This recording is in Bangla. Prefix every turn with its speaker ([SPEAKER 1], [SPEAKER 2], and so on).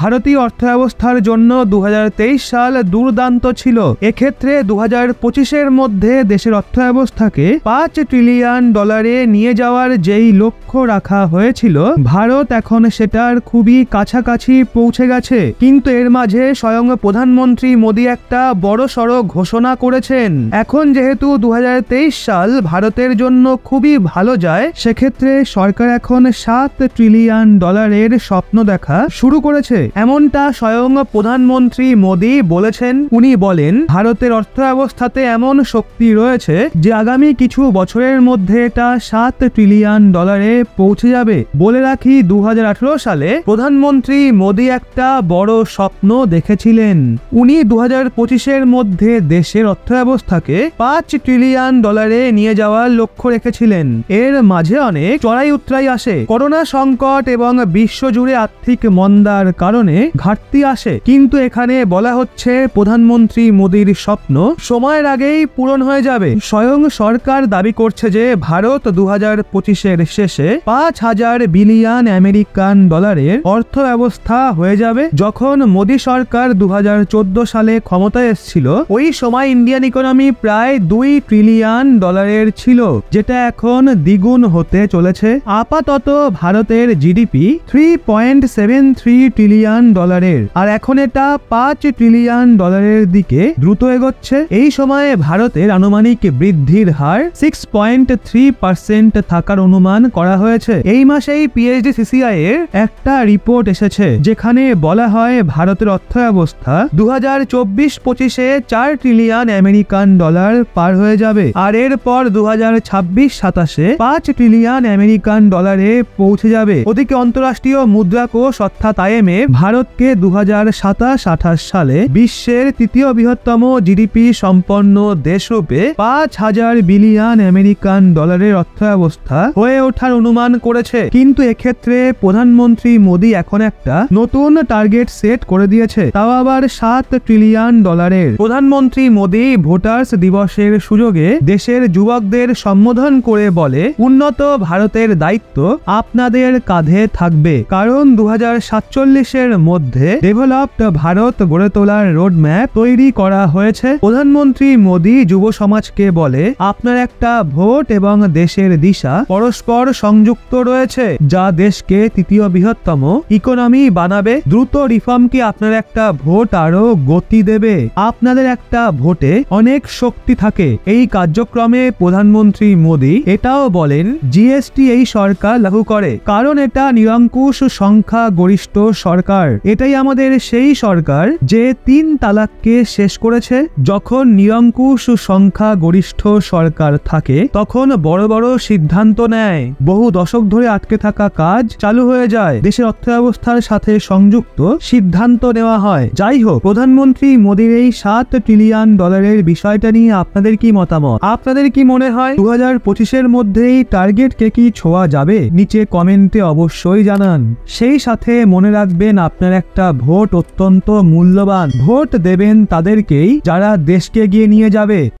[SPEAKER 1] ভারতীয় অর্থব্যবস্থার জন্য দু সাল দুর্দান্ত ছিল এক্ষেত্রে দু হাজার পঁচিশের মধ্যে দেশের অর্থব্যবস্থাকে পাঁচ ট্রিলিয়ন ডলারে নিয়ে যাওয়ার যেই লক্ষ্য রাখা হয়েছিল ভারত এখন সেটার খুবই কাছাকাছি পৌঁছে গেছে কিন্তু এর মাঝে স্বয়ং প্রধানমন্ত্রী মোদী একটা বড় সড়ো ঘোষণা করেছেন এখন যেহেতু দু সাল ভারতের জন্য খুবই ভালো যায় সেক্ষেত্রে সরকার এখন সাত ট্রিলিয়ন ডলারের স্বপ্ন দেখা শুরু করেছে হয়েছে এমনটা স্বয়ং প্রধানমন্ত্রী মোদী বলেছেন উনি বলেন ভারতের অর্থব্যবস্থাতে এমন শক্তি রয়েছে যে আগামী কিছু বছরের মধ্যে এটা সাত ট্রিলিয়ন ডলারে পৌঁছে যাবে বলে রাখি দু সালে প্রধানমন্ত্রী মোদী একটা বড় স্বপ্ন দেখেছিলেন উনি দু হাজার মধ্যে দেশের অর্থব্যবস্থাকে পাঁচ ট্রিলিয়ন ডলারে নিয়ে যাওয়ার লক্ষ্য রেখেছিলেন এর মাঝে অনেক চড়াই উত্তরাই আসে করোনা সংকট এবং বিশ্বজুড়ে আর্থিক মন্দার কারণে ঘাটতি আসে কিন্তু এখানে বলা হচ্ছে প্রধানমন্ত্রী মোদীর স্বপ্ন সময়ের আগেই পূরণ হয়ে যাবে স্বয়ং সরকার দাবি করছে যে ভারত দু হাজার পঁচিশের শেষে পাঁচ হাজার বিলিয়ন আমেরিকান ডলারের অর্থ ব্যবস্থা হয়ে যাবে যখন মোদী সরকার দু সালে ক্ষমতায় এসেছিল ওই সময় ইন্ডিয়ান ইকোনমি প্রায় দুই ট্রিলিয়ন ডলারের ছিল যেটা এখন দ্বিগুণ হতে চলেছে আপাতত ভারতের GDP three point seven three trillion ডলারের আর এখন এটা পাঁচ ট্রিলিয়ন ডলারের দিকে দ্রুত এগোচ্ছে এই সময়ে ভারতের আনুমানিক বৃদ্ধির হার সিক্স পয়েন্ট থ্রি পার্সেন্ট থাকার অনুমান করা হয়েছে এই মাসেই পিএইচডি সিসিআই এর একটা রিপোর্ট এসেছে যেখানে বলা হয় ভারতের অর্থ ব্যবস্থা দু হাজার চব্বিশ পঁচিশে চার ট্রিলিয়ন আমেরিকান ডলার পার হয়ে যাবে আর এরপর দু হাজার ছাব্বিশ সাতাশে পাঁচ ট্রিলিয়ন আমেরিকান ডলারে পৌঁছে যাবে ওদিকে অন্তরাষ্ট্রীয় মুদ্রা কোষ অর্থাৎ আইএমএ নিয়ে ভারতকে দু হাজার সালে বিশ্বের তৃতীয় বৃহত্তম জিডিপি সম্পন্ন দেশ রূপে পাঁচ হাজার বিলিয়ন আমেরিকান ডলারের অর্থাবস্থা হয়ে ওঠার অনুমান করেছে কিন্তু এক্ষেত্রে প্রধানমন্ত্রী মোদী এখন একটা নতুন টার্গেট সেট করে দিয়েছে তাও আবার সাত ট্রিলিয়ন ডলারের প্রধানমন্ত্রী মোদী ভোটার্স দিবসের সুযোগে দেশের যুবকদের সম্বোধন করে বলে উন্নত ভারতের দায়িত্ব আপনাদের কাঁধে থাকবে কারণ দু দেশের মধ্যে ডেভেলপড ভারত গড়ে তোলার রোডম্যাপ তৈরি করা হয়েছে প্রধানমন্ত্রী মোদি যুব সমাজকে বলে আপনার একটা ভোট এবং দেশের দিশা পরস্পর সংযুক্ত রয়েছে যা দেশকে তৃতীয় বৃহত্তম ইকোনমি বানাবে দ্রুত রিফর্ম কি আপনার একটা ভোট আরো গতি দেবে আপনাদের একটা ভোটে অনেক শক্তি থাকে এই কার্যক্রমে প্রধানমন্ত্রী মোদি এটাও বলেন জিএসটি এই সরকার লাগু করে কারণ এটা নিরঙ্কুশ সংখ্যা গরিষ্ঠ সরকার সরকার এটাই আমাদের সেই সরকার যে তিন তালাককে শেষ করেছে যখন নিরঙ্কুশ সংখ্যা গরিষ্ঠ সরকার থাকে তখন বড় বড় সিদ্ধান্ত নেয় বহু দশক ধরে আটকে থাকা কাজ চালু হয়ে যায় দেশের অর্থব্যবস্থার সাথে সংযুক্ত সিদ্ধান্ত নেওয়া হয় যাই হোক প্রধানমন্ত্রী মোদীর এই সাত ট্রিলিয়ন ডলারের বিষয়টা নিয়ে আপনাদের কি মতামত আপনাদের কি মনে হয় দু হাজার পঁচিশের মধ্যেই কে কি ছোঁয়া যাবে নিচে কমেন্টে অবশ্যই জানান সেই সাথে মনে রাখবে দেবেন আপনার একটা ভোট অত্যন্ত মূল্যবান ভোট দেবেন তাদেরকেই যারা দেশকে এগিয়ে নিয়ে যাবে